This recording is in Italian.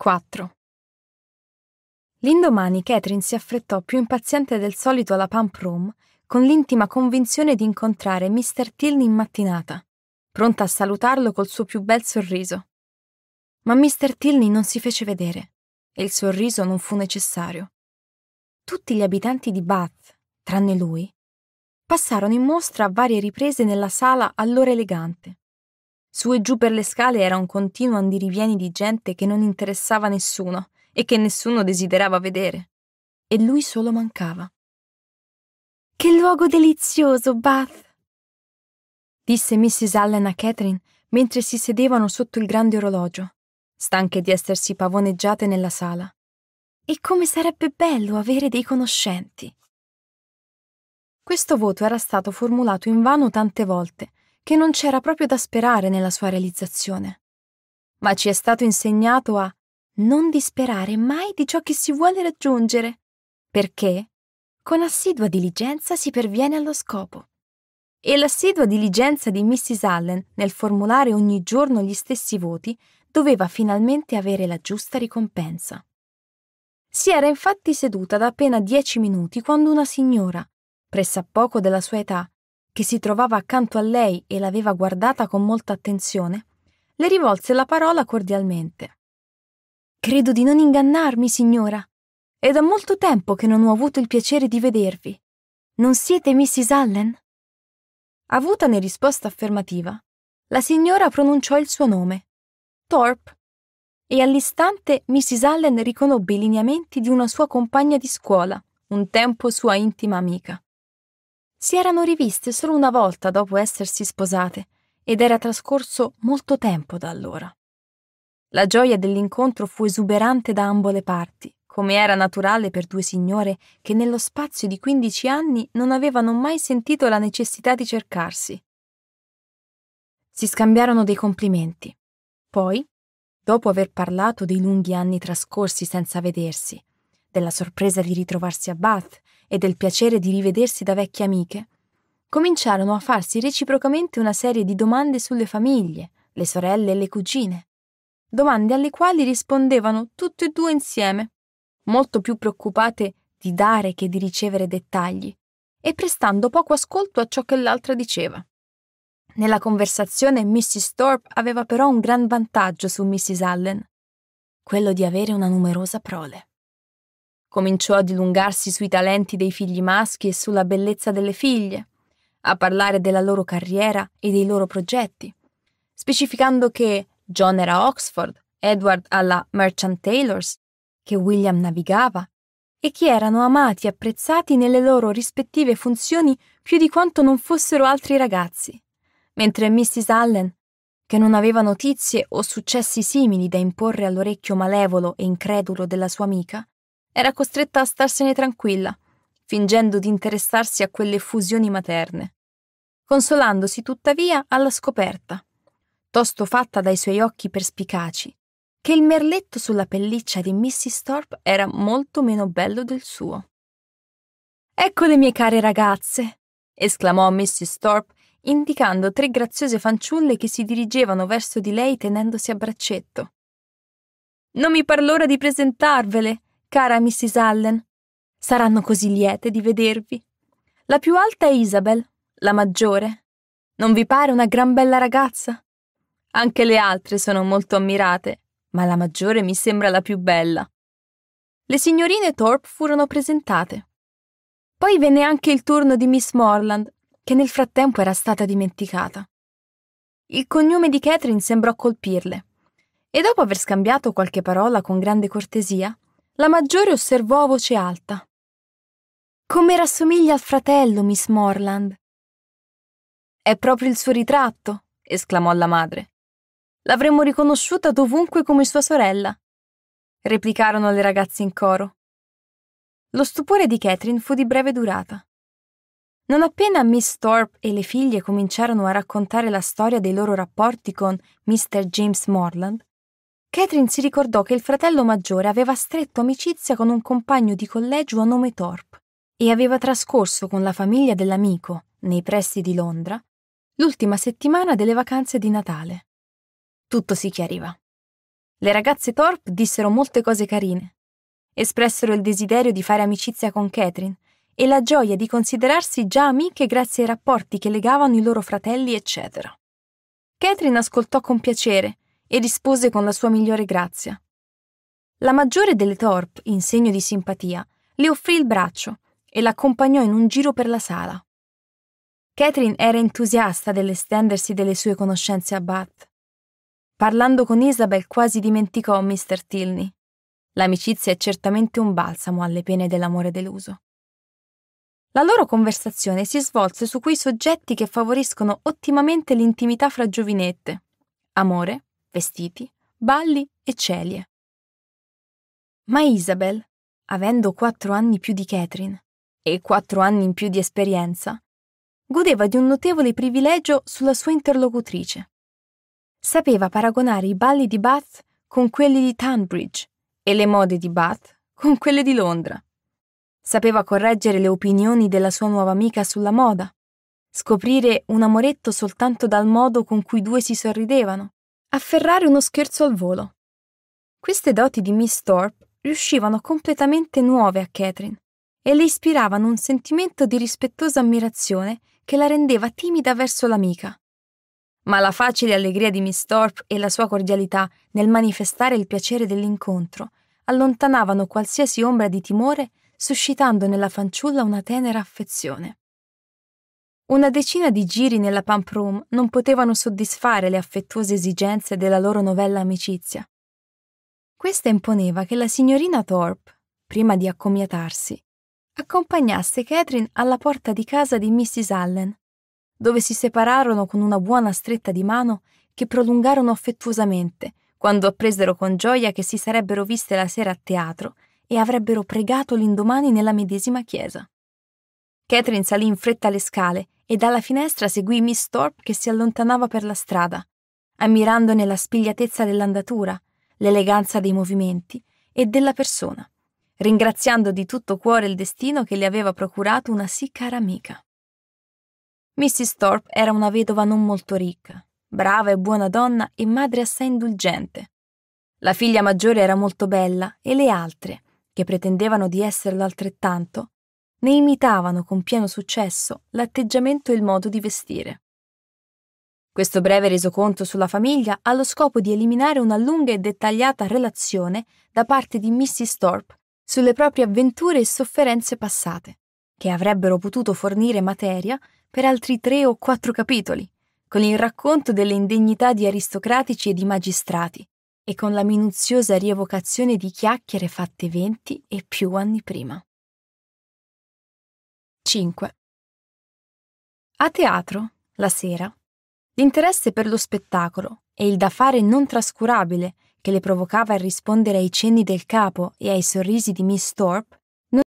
4. L'indomani Catherine si affrettò più impaziente del solito alla pump room, con l'intima convinzione di incontrare Mr. Tilney in mattinata, pronta a salutarlo col suo più bel sorriso. Ma Mr. Tilney non si fece vedere e il sorriso non fu necessario. Tutti gli abitanti di Bath, tranne lui, passarono in mostra a varie riprese nella sala allora elegante, su e giù per le scale era un continuo andirivieni di gente che non interessava nessuno e che nessuno desiderava vedere. E lui solo mancava. Che luogo delizioso, Bath! disse Mrs. Allen a Catherine mentre si sedevano sotto il grande orologio, stanche di essersi pavoneggiate nella sala. E come sarebbe bello avere dei conoscenti! Questo voto era stato formulato invano tante volte, che non c'era proprio da sperare nella sua realizzazione. Ma ci è stato insegnato a non disperare mai di ciò che si vuole raggiungere, perché con assidua diligenza si perviene allo scopo. E l'assidua diligenza di Mrs. Allen nel formulare ogni giorno gli stessi voti doveva finalmente avere la giusta ricompensa. Si era infatti seduta da appena dieci minuti quando una signora, pressappoco della sua età, che si trovava accanto a lei e l'aveva guardata con molta attenzione, le rivolse la parola cordialmente. Credo di non ingannarmi, signora. È da molto tempo che non ho avuto il piacere di vedervi. Non siete Mrs. Allen? Avuta ne risposta affermativa, la signora pronunciò il suo nome, Thorpe, e all'istante Mrs. Allen riconobbe i lineamenti di una sua compagna di scuola, un tempo sua intima amica. Si erano riviste solo una volta dopo essersi sposate ed era trascorso molto tempo da allora. La gioia dell'incontro fu esuberante da ambo le parti, come era naturale per due signore che nello spazio di 15 anni non avevano mai sentito la necessità di cercarsi. Si scambiarono dei complimenti. Poi, dopo aver parlato dei lunghi anni trascorsi senza vedersi, della sorpresa di ritrovarsi a Bath e del piacere di rivedersi da vecchie amiche, cominciarono a farsi reciprocamente una serie di domande sulle famiglie, le sorelle e le cugine, domande alle quali rispondevano tutte e due insieme, molto più preoccupate di dare che di ricevere dettagli, e prestando poco ascolto a ciò che l'altra diceva. Nella conversazione Mrs. Thorpe aveva però un gran vantaggio su Mrs. Allen, quello di avere una numerosa prole. Cominciò a dilungarsi sui talenti dei figli maschi e sulla bellezza delle figlie, a parlare della loro carriera e dei loro progetti, specificando che John era a Oxford, Edward alla Merchant Taylors, che William navigava e che erano amati e apprezzati nelle loro rispettive funzioni più di quanto non fossero altri ragazzi, mentre Mrs. Allen, che non aveva notizie o successi simili da imporre all'orecchio malevolo e incredulo della sua amica, era costretta a starsene tranquilla, fingendo di interessarsi a quelle fusioni materne, consolandosi tuttavia alla scoperta, tosto fatta dai suoi occhi perspicaci, che il merletto sulla pelliccia di Mrs. Thorpe era molto meno bello del suo. Ecco le mie care ragazze! esclamò Mrs. Thorpe, indicando tre graziose fanciulle che si dirigevano verso di lei tenendosi a braccetto. Non mi par l'ora di presentarvele cara Mrs. Allen. Saranno così liete di vedervi. La più alta è Isabel, la maggiore. Non vi pare una gran bella ragazza? Anche le altre sono molto ammirate, ma la maggiore mi sembra la più bella. Le signorine Thorpe furono presentate. Poi venne anche il turno di Miss Morland, che nel frattempo era stata dimenticata. Il cognome di Catherine sembrò colpirle, e dopo aver scambiato qualche parola con grande cortesia, la maggiore osservò a voce alta. Come rassomiglia al fratello, Miss Morland. È proprio il suo ritratto, esclamò la madre. L'avremmo riconosciuta dovunque come sua sorella, replicarono le ragazze in coro. Lo stupore di Catherine fu di breve durata. Non appena Miss Thorpe e le figlie cominciarono a raccontare la storia dei loro rapporti con Mr. James Morland, Catherine si ricordò che il fratello maggiore aveva stretto amicizia con un compagno di collegio a nome Thorpe e aveva trascorso con la famiglia dell'amico, nei pressi di Londra, l'ultima settimana delle vacanze di Natale. Tutto si chiariva. Le ragazze Thorpe dissero molte cose carine, espressero il desiderio di fare amicizia con Catherine e la gioia di considerarsi già amiche grazie ai rapporti che legavano i loro fratelli, eccetera. Catherine ascoltò con piacere e rispose con la sua migliore grazia. La maggiore delle torp, in segno di simpatia, le offrì il braccio e l'accompagnò in un giro per la sala. Catherine era entusiasta dell'estendersi delle sue conoscenze a Bath. Parlando con Isabel quasi dimenticò Mr. Tilney. L'amicizia è certamente un balsamo alle pene dell'amore deluso. La loro conversazione si svolse su quei soggetti che favoriscono ottimamente l'intimità fra giovinette: amore, vestiti, balli e celie. Ma Isabel, avendo quattro anni più di Catherine e quattro anni in più di esperienza, godeva di un notevole privilegio sulla sua interlocutrice. Sapeva paragonare i balli di Bath con quelli di Tunbridge e le mode di Bath con quelle di Londra. Sapeva correggere le opinioni della sua nuova amica sulla moda, scoprire un amoretto soltanto dal modo con cui i due si sorridevano Afferrare uno scherzo al volo. Queste doti di Miss Thorpe riuscivano completamente nuove a Catherine e le ispiravano un sentimento di rispettosa ammirazione che la rendeva timida verso l'amica. Ma la facile allegria di Miss Thorpe e la sua cordialità nel manifestare il piacere dell'incontro allontanavano qualsiasi ombra di timore, suscitando nella fanciulla una tenera affezione. Una decina di giri nella pump room non potevano soddisfare le affettuose esigenze della loro novella amicizia. Questa imponeva che la signorina Thorpe, prima di accomiatarsi, accompagnasse Catherine alla porta di casa di Mrs. Allen, dove si separarono con una buona stretta di mano che prolungarono affettuosamente quando appresero con gioia che si sarebbero viste la sera a teatro e avrebbero pregato l'indomani nella medesima chiesa. Catherine salì in fretta le scale e dalla finestra seguì Miss Thorpe che si allontanava per la strada, ammirandone la spigliatezza dell'andatura, l'eleganza dei movimenti e della persona, ringraziando di tutto cuore il destino che le aveva procurato una sì cara amica. Mrs. Thorpe era una vedova non molto ricca, brava e buona donna e madre assai indulgente. La figlia maggiore era molto bella e le altre, che pretendevano di esserlo altrettanto, ne imitavano con pieno successo l'atteggiamento e il modo di vestire. Questo breve resoconto sulla famiglia ha lo scopo di eliminare una lunga e dettagliata relazione da parte di Mrs. Thorpe sulle proprie avventure e sofferenze passate, che avrebbero potuto fornire materia per altri tre o quattro capitoli, con il racconto delle indegnità di aristocratici e di magistrati, e con la minuziosa rievocazione di chiacchiere fatte venti e più anni prima. 5. A teatro, la sera, l'interesse per lo spettacolo e il da fare non trascurabile che le provocava il rispondere ai cenni del capo e ai sorrisi di Miss Thorpe